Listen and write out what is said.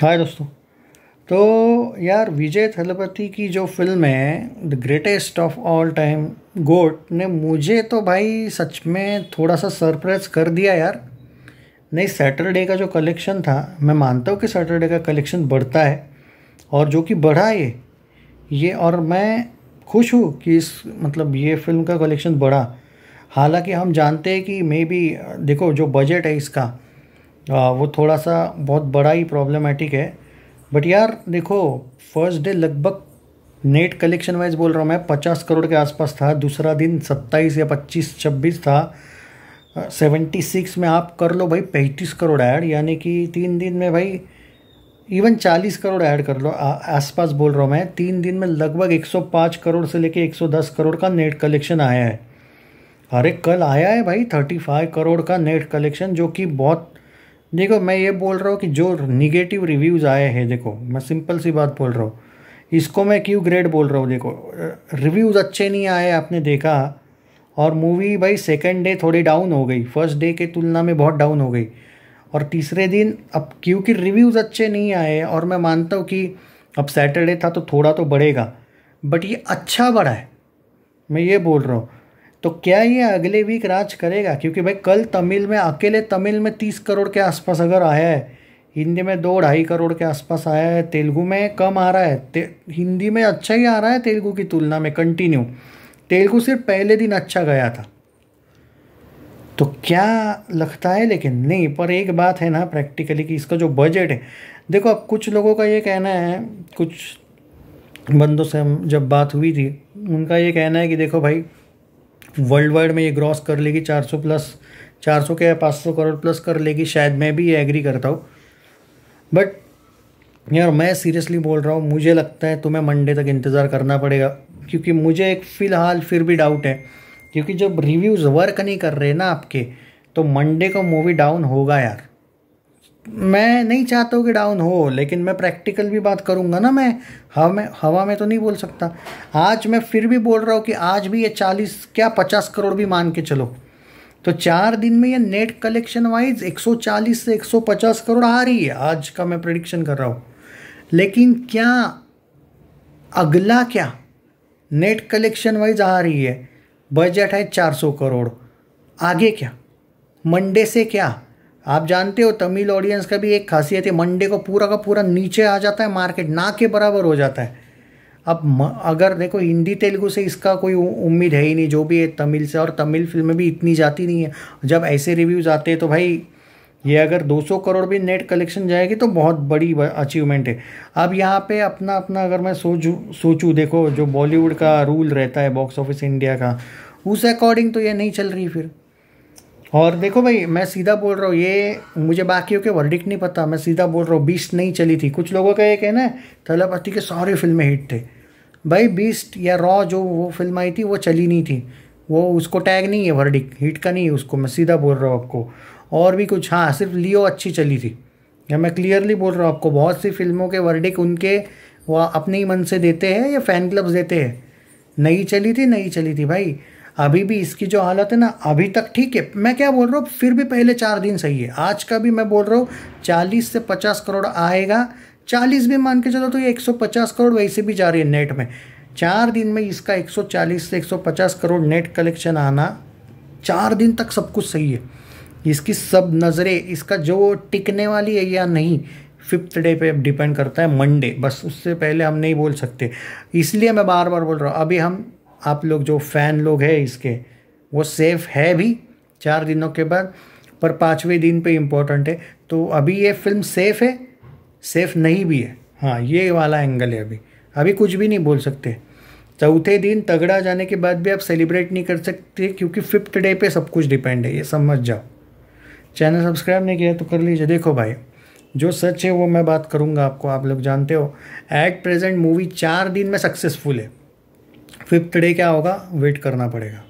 हाय दोस्तों तो यार विजय थलपति की जो फिल्म है the greatest of all time GOAT ने मुझे तो भाई सच में थोड़ा सा सरप्राइज कर दिया यार नहीं सैटरडे का जो कलेक्शन था मैं मानता हूँ कि सैटरडे का कलेक्शन बढ़ता है और जो कि बढ़ा ये ये और मैं खुश हूँ कि इस मतलब ये फिल्म का कलेक्शन बढ़ा हालांकि हम जानते हैं कि मे बी देखो जो बजट है इसका वो थोड़ा सा बहुत बड़ा ही प्रॉब्लमेटिक है बट यार देखो फर्स्ट डे लगभग नेट कलेक्शन वाइज बोल रहा हूँ मैं पचास करोड़ के आसपास था दूसरा दिन सत्ताईस या पच्चीस छब्बीस था सेवेंटी सिक्स में आप कर लो भाई पैंतीस करोड़ ऐड यानी कि तीन दिन में भाई इवन चालीस करोड़ ऐड कर लो आसपास बोल रहा हूँ मैं तीन दिन में लगभग एक सौ पाँच करोड़ से लेके एक सौ दस करोड़ का नेट कलेक्शन आया है अरे कल आया है भाई थर्टी फाइव करोड़ का नेट कलेक्शन जो कि बहुत देखो मैं ये बोल रहा हूँ कि जो निगेटिव रिव्यूज़ आए हैं देखो मैं सिंपल सी बात बोल रहा हूँ इसको मैं क्यों ग्रेड बोल रहा हूँ देखो रिव्यूज़ अच्छे नहीं आए आपने देखा और मूवी भाई सेकेंड डे थोड़ी डाउन हो गई फर्स्ट डे के तुलना में बहुत डाउन हो गई और तीसरे दिन अब क्योंकि रिव्यूज़ अच्छे नहीं आए और मैं मानता हूँ कि अब सैटरडे था तो थोड़ा तो बढ़ेगा बट ये अच्छा बढ़ा है मैं ये बोल रहा हूँ तो क्या ये अगले वीक राज करेगा क्योंकि भाई कल तमिल में अकेले तमिल में तीस करोड़ के आसपास अगर आया है हिंदी में दो ढाई करोड़ के आसपास आया है तेलुगु में कम आ रहा है हिंदी में अच्छा ही आ रहा है तेलुगु की तुलना में कंटिन्यू तेलुगु सिर्फ पहले दिन अच्छा गया था तो क्या लगता है लेकिन नहीं पर एक बात है ना प्रैक्टिकली कि इसका जो बजट है देखो अब कुछ लोगों का ये कहना है कुछ बंदों से हम जब बात हुई थी उनका ये कहना है कि देखो भाई वर्ल्ड वाइड में ये ग्रॉस कर लेगी 400 प्लस 400 के या 500 करोड़ प्लस कर लेगी शायद मैं भी ये एग्री करता हूँ बट यार मैं सीरियसली बोल रहा हूँ मुझे लगता है तुम्हें मंडे तक इंतज़ार करना पड़ेगा क्योंकि मुझे एक फ़िलहाल फिर भी डाउट है क्योंकि जब रिव्यूज़ वर्क नहीं कर रहे ना आपके तो मंडे को मूवी डाउन होगा यार मैं नहीं चाहता हूँ कि डाउन हो लेकिन मैं प्रैक्टिकल भी बात करूँगा ना मैं हवा में हवा में तो नहीं बोल सकता आज मैं फिर भी बोल रहा हूँ कि आज भी ये चालीस क्या पचास करोड़ भी मान के चलो तो चार दिन में ये नेट कलेक्शन वाइज 140 से 150 करोड़ आ रही है आज का मैं प्रडिक्शन कर रहा हूँ लेकिन क्या अगला क्या नेट कलेक्शन वाइज आ रही है बजट है 400 करोड़ आगे क्या मंडे से क्या आप जानते हो तमिल ऑडियंस का भी एक खासियत है मंडे को पूरा का पूरा नीचे आ जाता है मार्केट ना के बराबर हो जाता है अब अगर देखो हिंदी तेलुगु से इसका कोई उम्मीद है ही नहीं जो भी है तमिल से और तमिल फिल्में भी इतनी जाती नहीं है जब ऐसे रिव्यूज़ आते हैं तो भाई ये अगर 200 करोड़ भी नेट कलेक्शन जाएगी तो बहुत बड़ी अचीवमेंट है अब यहाँ पे अपना अपना अगर मैं सोचू सोचूँ देखो जो बॉलीवुड का रूल रहता है बॉक्स ऑफिस इंडिया का उस अकॉर्डिंग तो ये नहीं चल रही फिर और देखो भाई मैं सीधा बोल रहा हूँ ये मुझे बाकियों के वर्डिक नहीं पता मैं सीधा बोल रहा हूँ बीस नहीं चली थी कुछ लोगों का ये कहना है थलापति के सारे फिल्में हिट थे भाई बीस्ट या रॉ जो वो फिल्म आई थी वो चली नहीं थी वो उसको टैग नहीं है वर्डिक हिट का नहीं है उसको मैं सीधा बोल रहा हूँ आपको और भी कुछ हाँ सिर्फ लियो अच्छी चली थी या मैं क्लियरली बोल रहा हूँ आपको बहुत सी फिल्मों के वर्डिक उनके वह अपने ही मन से देते हैं या फ़ैन क्लब्स देते हैं नहीं चली थी नहीं चली थी भाई अभी भी इसकी जो हालत है ना अभी तक ठीक है मैं क्या बोल रहा हूँ फिर भी पहले चार दिन सही है आज का भी मैं बोल रहा हूँ चालीस से पचास करोड़ आएगा चालीस भी मान के चलो तो ये एक सौ पचास करोड़ वैसे भी जा रही है नेट में चार दिन में इसका एक सौ चालीस से एक सौ पचास करोड़ नेट कलेक्शन आना चार दिन तक सब कुछ सही है इसकी सब नज़रें इसका जो टिकने वाली है या नहीं फिफ्थ डे पे डिपेंड करता है मंडे बस उससे पहले हम नहीं बोल सकते इसलिए मैं बार बार बोल रहा हूँ अभी हम आप लोग जो फ़ैन लोग हैं इसके वो सेफ़ है भी चार दिनों के बाद पर पाँचवें दिन पे इम्पोर्टेंट है तो अभी ये फिल्म सेफ़ है सेफ़ नहीं भी है हाँ ये वाला एंगल है अभी अभी कुछ भी नहीं बोल सकते चौथे दिन तगड़ा जाने के बाद भी आप सेलिब्रेट नहीं कर सकते क्योंकि फिफ्थ डे पे सब कुछ डिपेंड है ये समझ जाओ चैनल सब्सक्राइब नहीं किया तो कर लीजिए देखो भाई जो सच है वो मैं बात करूँगा आपको आप लोग जानते हो एट प्रेजेंट मूवी चार दिन में सक्सेसफुल है फिफ्थ डे क्या होगा वेट करना पड़ेगा